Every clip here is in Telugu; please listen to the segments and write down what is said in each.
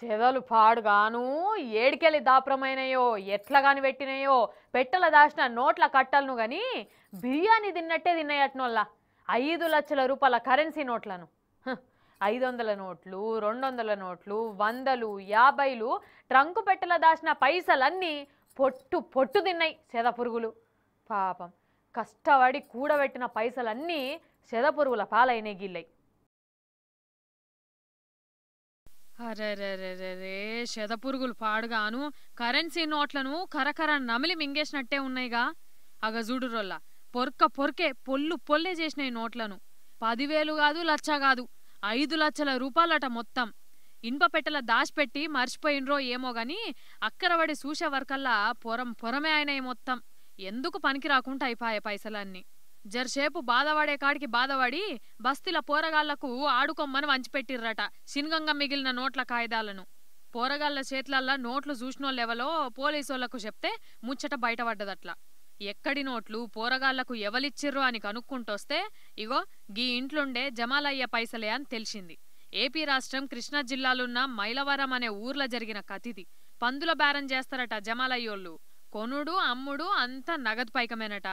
చెదలు పాడుగాను ఏడికెళ్ళి దాప్రమైనయో ఎట్లా గాని పెట్టినాయో పెట్టల దాచిన నోట్ల కట్టలను కానీ బిర్యానీ తిన్నట్టే తిన్నాయట్నోళ్ళ ఐదు లక్షల రూపాయల కరెన్సీ నోట్లను ఐదు వందల నోట్లు రెండు వందల నోట్లు వందలు యాభైలు ట్రంకు పెట్టెల దాచిన పైసలన్నీ పొట్టు పొట్టు తిన్నాయి చెద పురుగులు పాపం కష్టపడి కూడబెట్టిన పైసలన్నీ చెద పురుగుల పాలైన గిల్లాయి శత పురుగులు పాడుగాను కరెన్సీ నోట్లను కరకర నమిలి మింగేసినట్టే ఉన్నాయిగా చూడు రొల్ల పొర్క పొర్కే పొల్లు పొల్లే చేసిన నోట్లను పదివేలు కాదు లచ్చ కాదు ఐదు లక్షల రూపాయలట మొత్తం ఇనుప పెట్టెల దాచిపెట్టి మర్చిపోయినరో ఏమో గాని అక్కరబడి సూషే వర్కల్లా పొరం పొరమే అయినాయి మొత్తం ఎందుకు పనికి రాకుండా అయిపోయే పైసలన్నీ జరసేపు బాధవాడే కాడికి బాధవాడి బస్తీల పోరగాళ్లకు ఆడుకోమ్మని వంచిపెట్టిర్రట సిన్గంగ మిగిలిన నోట్ల కాయిదాలను పోరగాళ్ల చేతులల్లా నోట్లు చూసినోళ్ళెవలో పోలీసోళ్లకు చెప్తే ముచ్చట బయటపడ్డదట్లా ఎక్కడి నోట్లు పోరగాళ్లకు ఎవలిచ్చిర్రు అని కనుక్కుంటొస్తే ఇగో గీ ఇంట్లుండే జమాలయ్య పైసలే అని తెలిసింది ఏపీ రాష్ట్రం కృష్ణా జిల్లాలున్న మైలవరం అనే ఊర్ల జరిగిన కతిది పందుల బేరం చేస్తారట జమాలయ్యోళ్ళు కొనుడు అమ్ముడు అంతా నగదు పైకమేనట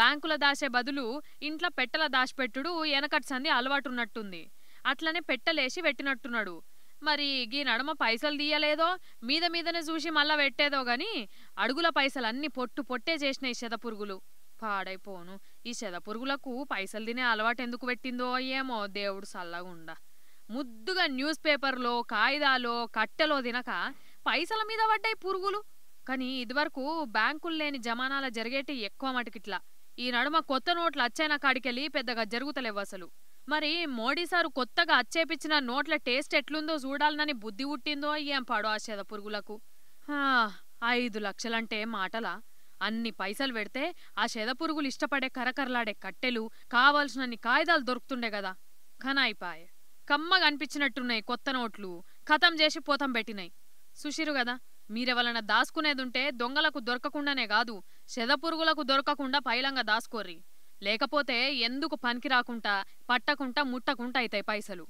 బ్యాంకుల దాసే బదులు ఇంట్లో పెట్టల దాచిపెట్టుడు వెనకటి సంది అలవాటున్నట్టుంది అట్లనే పెట్టలేసి పెట్టినట్టున్నాడు మరి గీ నడమ పైసలు తీయలేదో మీద మీదనే చూసి మళ్ళా పెట్టేదో గాని అడుగుల పైసలన్నీ పొట్టు పొట్టే చేసిన ఈ శతపురుగులు పాడైపోను ఈ శతపురుగులకు పైసలు తినే అలవాటు ఎందుకు పెట్టిందో ఏమో దేవుడు సల్లగుండా ముద్దుగా న్యూస్ పేపర్లో కాయిదాలో కట్టెలో తినక పైసల మీద పడ్డాయి పురుగులు కానీ ఇదివరకు బ్యాంకులు లేని జమానాల జరిగేటి ఎక్కువ మటుకిట్లా ఈ నడుమ కొత్త నోట్లు అచ్చైన కాడికెళ్ళి పెద్దగా జరుగుతలేవు అసలు మరి మోడీ సారు కొత్తగా అచ్చేపించిన నోట్ల టేస్ట్ ఎట్లుందో చూడాలనని బుద్ధి పుట్టిందో ఏం పాడో ఆశేద పురుగులకు ఐదు లక్షలంటే మాటలా అన్ని పైసలు పెడితే ఆ శెద పురుగులు ఇష్టపడే కరకరలాడే కట్టెలు కావలసినన్ని కాయిదాలు దొరుకుతుండే కదా ఖనాయిపాయ్ కమ్మగా అనిపించినట్టున్నాయి కొత్త నోట్లు ఖతం చేసి పోతం పెట్టినాయి సుషిరు కదా మీరెవలన దాసుకునేదుంటే దొంగలకు దొరకకుండానే కాదు పురుగులకు దొరకకుండా పైలంగా దాసుకోర్రి లేకపోతే ఎందుకు పనికి పట్టకుండా ముట్టకుండా అవుతాయి పైసలు